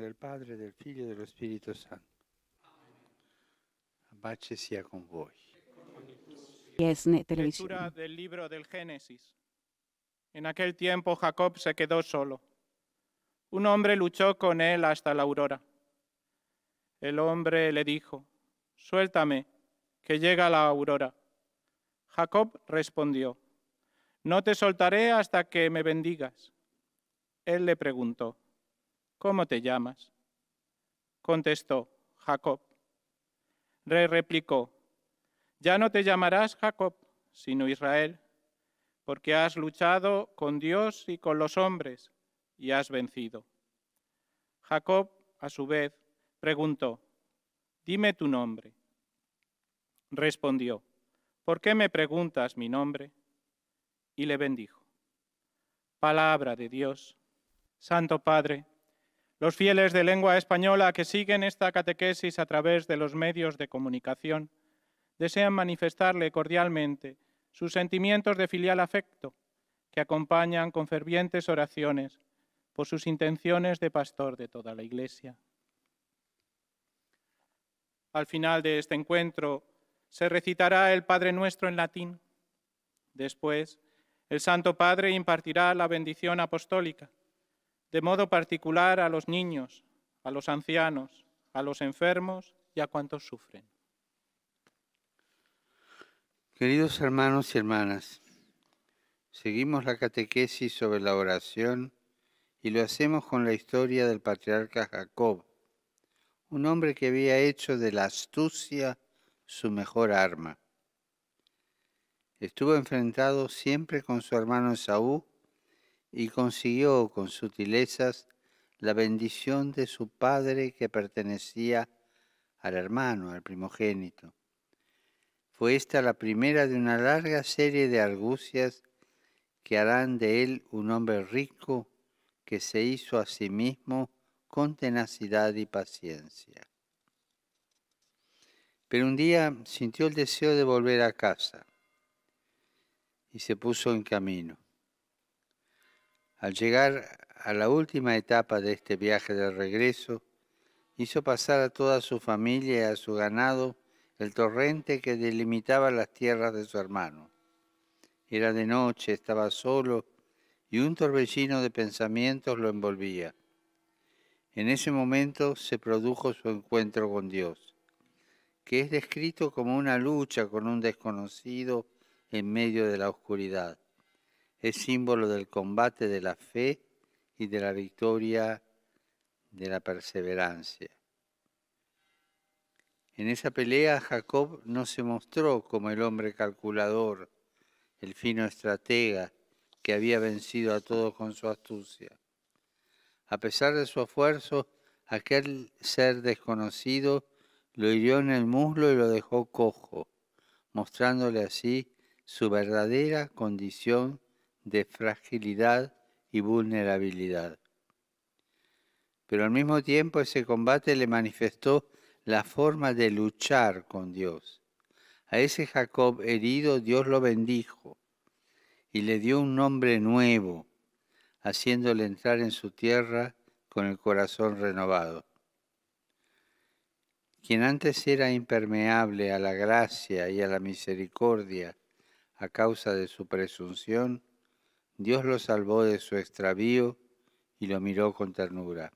del Padre, del Figlio y del Espíritu Santo. La con Lectura del libro del Génesis. En aquel tiempo Jacob se quedó solo. Un hombre luchó con él hasta la aurora. El hombre le dijo, Suéltame, que llega la aurora. Jacob respondió, No te soltaré hasta que me bendigas. Él le preguntó, ¿Cómo te llamas? Contestó, Jacob. Rey replicó, Ya no te llamarás Jacob, sino Israel, porque has luchado con Dios y con los hombres y has vencido. Jacob, a su vez, preguntó, Dime tu nombre. Respondió, ¿por qué me preguntas mi nombre? Y le bendijo. Palabra de Dios. Santo Padre, los fieles de lengua española que siguen esta catequesis a través de los medios de comunicación desean manifestarle cordialmente sus sentimientos de filial afecto que acompañan con fervientes oraciones por sus intenciones de pastor de toda la Iglesia. Al final de este encuentro se recitará el Padre Nuestro en latín. Después, el Santo Padre impartirá la bendición apostólica de modo particular a los niños, a los ancianos, a los enfermos y a cuantos sufren. Queridos hermanos y hermanas, seguimos la catequesis sobre la oración y lo hacemos con la historia del patriarca Jacob, un hombre que había hecho de la astucia su mejor arma. Estuvo enfrentado siempre con su hermano Esaú y consiguió con sutilezas la bendición de su padre que pertenecía al hermano, al primogénito. Fue esta la primera de una larga serie de argucias que harán de él un hombre rico que se hizo a sí mismo con tenacidad y paciencia. Pero un día sintió el deseo de volver a casa y se puso en camino. Al llegar a la última etapa de este viaje de regreso, hizo pasar a toda su familia y a su ganado el torrente que delimitaba las tierras de su hermano. Era de noche, estaba solo y un torbellino de pensamientos lo envolvía. En ese momento se produjo su encuentro con Dios, que es descrito como una lucha con un desconocido en medio de la oscuridad es símbolo del combate de la fe y de la victoria de la perseverancia. En esa pelea Jacob no se mostró como el hombre calculador, el fino estratega que había vencido a todos con su astucia. A pesar de su esfuerzo, aquel ser desconocido lo hirió en el muslo y lo dejó cojo, mostrándole así su verdadera condición de fragilidad y vulnerabilidad. Pero al mismo tiempo ese combate le manifestó la forma de luchar con Dios. A ese Jacob herido Dios lo bendijo y le dio un nombre nuevo, haciéndole entrar en su tierra con el corazón renovado. Quien antes era impermeable a la gracia y a la misericordia a causa de su presunción, Dios lo salvó de su extravío y lo miró con ternura.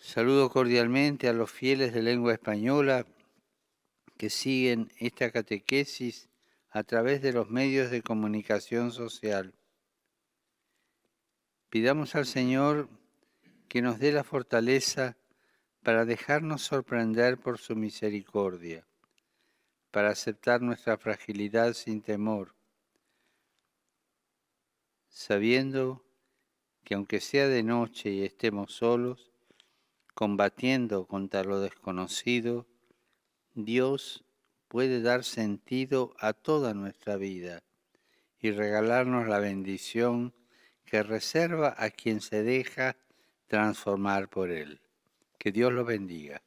Saludo cordialmente a los fieles de lengua española que siguen esta catequesis a través de los medios de comunicación social. Pidamos al Señor que nos dé la fortaleza para dejarnos sorprender por su misericordia, para aceptar nuestra fragilidad sin temor sabiendo que aunque sea de noche y estemos solos, combatiendo contra lo desconocido, Dios puede dar sentido a toda nuestra vida y regalarnos la bendición que reserva a quien se deja transformar por Él. Que Dios lo bendiga.